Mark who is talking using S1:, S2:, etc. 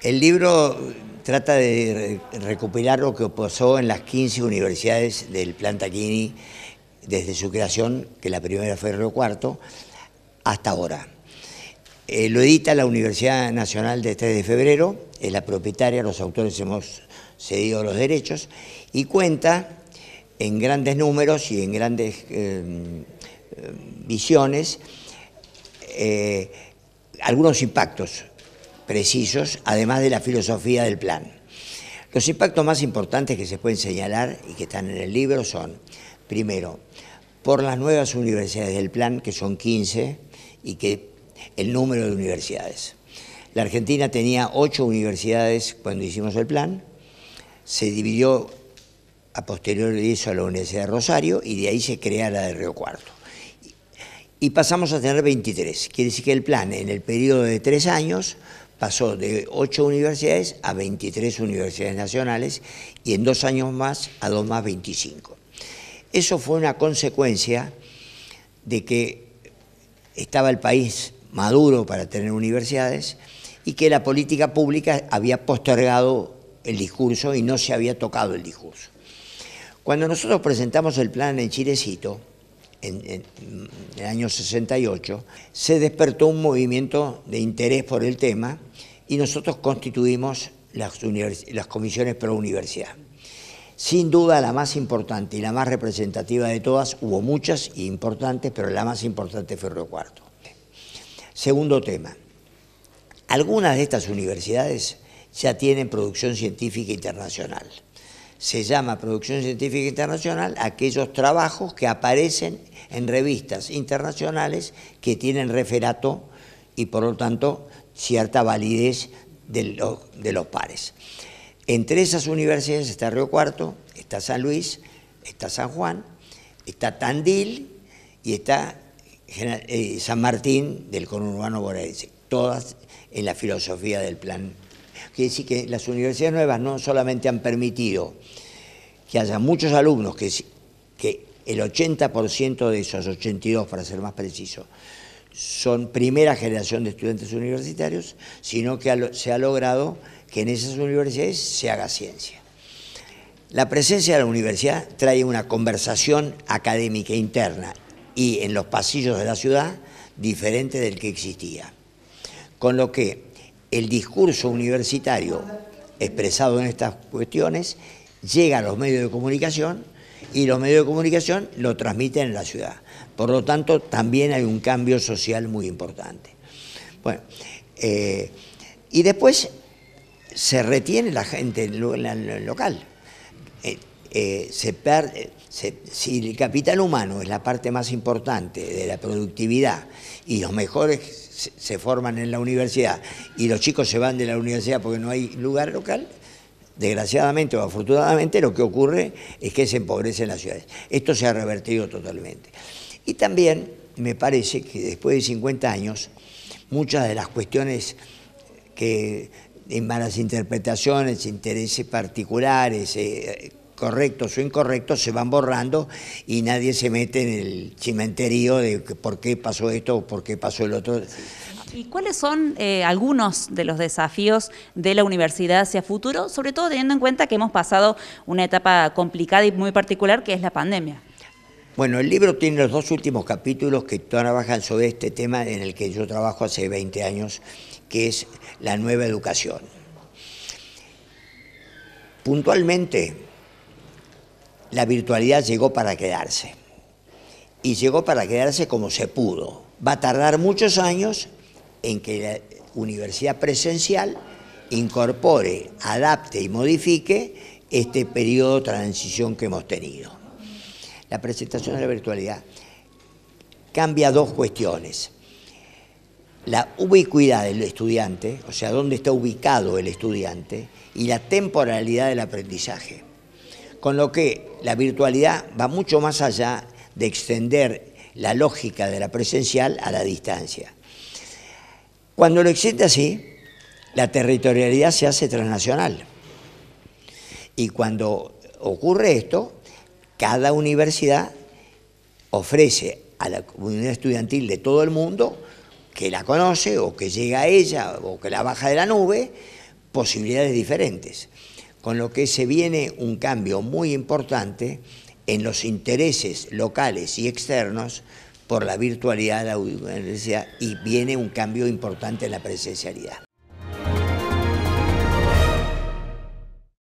S1: El libro trata de recuperar lo que pasó en las 15 universidades del Plan Taquini desde su creación, que la primera fue Río Cuarto, hasta ahora. Eh, lo edita la Universidad Nacional de 3 de Febrero, es la propietaria, los autores hemos cedido los derechos, y cuenta en grandes números y en grandes eh, eh, visiones algunos impactos precisos, además de la filosofía del plan. Los impactos más importantes que se pueden señalar y que están en el libro son, primero, por las nuevas universidades del plan, que son 15, y que el número de universidades. La Argentina tenía ocho universidades cuando hicimos el plan, se dividió a posteriori eso a la Universidad de Rosario y de ahí se crea la de Río Cuarto. Y pasamos a tener 23, quiere decir que el plan en el periodo de tres años pasó de 8 universidades a 23 universidades nacionales y en dos años más a dos más 25. Eso fue una consecuencia de que estaba el país maduro para tener universidades y que la política pública había postergado el discurso y no se había tocado el discurso. Cuando nosotros presentamos el plan en Chilecito, en, el año 68, se despertó un movimiento de interés por el tema y nosotros constituimos las, comisiones pro universidad. Sin duda la más importante y la más representativa de todas, hubo muchas importantes, pero la más importante fue Río Cuarto. Segundo tema, algunas de estas universidades ya tienen producción científica internacional se llama producción científica internacional aquellos trabajos que aparecen en revistas internacionales que tienen referato y por lo tanto cierta validez de, de los pares. Entre esas universidades está Río Cuarto, está San Luis, está San Juan, está Tandil y está eh, San Martín del conurbano bonaerense, todas en la filosofía del plan Quiere decir que las universidades nuevas no solamente han permitido que haya muchos alumnos, que, que el 80% de esos, 82 para ser más preciso, son primera generación de estudiantes universitarios, sino que se ha logrado que en esas universidades se haga ciencia. La presencia de la universidad trae una conversación académica interna y en los pasillos de la ciudad diferente del que existía. Con lo que el discurso universitario expresado en estas cuestiones llega a los medios de comunicación y los medios de comunicación lo transmiten en la ciudad. Por lo tanto, también hay un cambio social muy importante. Bueno, eh, y después se retiene la gente en el local. Eh, eh, si el capital humano es la parte más importante de la productividad y los mejores se, forman en la universidad y los chicos se van de la universidad porque no hay lugar local, desgraciadamente o afortunadamente lo que ocurre es que se empobrecen las ciudades. Esto se ha revertido totalmente. Y también me parece que después de 50 años, muchas de las cuestiones que en malas interpretaciones, intereses particulares, eh, correctos o incorrectos se van borrando y nadie se mete en el cimenterío de por qué pasó esto o por qué pasó el otro. ¿Y cuáles son eh, algunos de los desafíos de la universidad hacia futuro, sobre todo teniendo en cuenta que hemos pasado una etapa complicada y muy particular que es la pandemia? Bueno, el libro tiene los dos últimos capítulos que trabajan sobre este tema en el que yo trabajo hace 20 años, que es la nueva educación. Puntualmente, la virtualidad llegó para quedarse. Y llegó para quedarse como se pudo. Va a tardar muchos años en que la universidad presencial incorpore, adapte y modifique este periodo de transición que hemos tenido. La presentación de la virtualidad cambia dos cuestiones. La ubicuidad del estudiante, o sea, dónde está ubicado el estudiante, y la temporalidad del aprendizaje. Con lo que la virtualidad va mucho más allá de extender la lógica de la presencial a la distancia. Cuando lo existe así, la territorialidad se hace transnacional. Y cuando ocurre esto, cada universidad ofrece a la comunidad estudiantil de todo el mundo que la conoce o que llega a ella o que la baja de la nube, posibilidades diferentes con lo que se viene un cambio muy importante en los intereses locales y externos por la virtualidad de la universidad y viene un cambio importante en la presencialidad.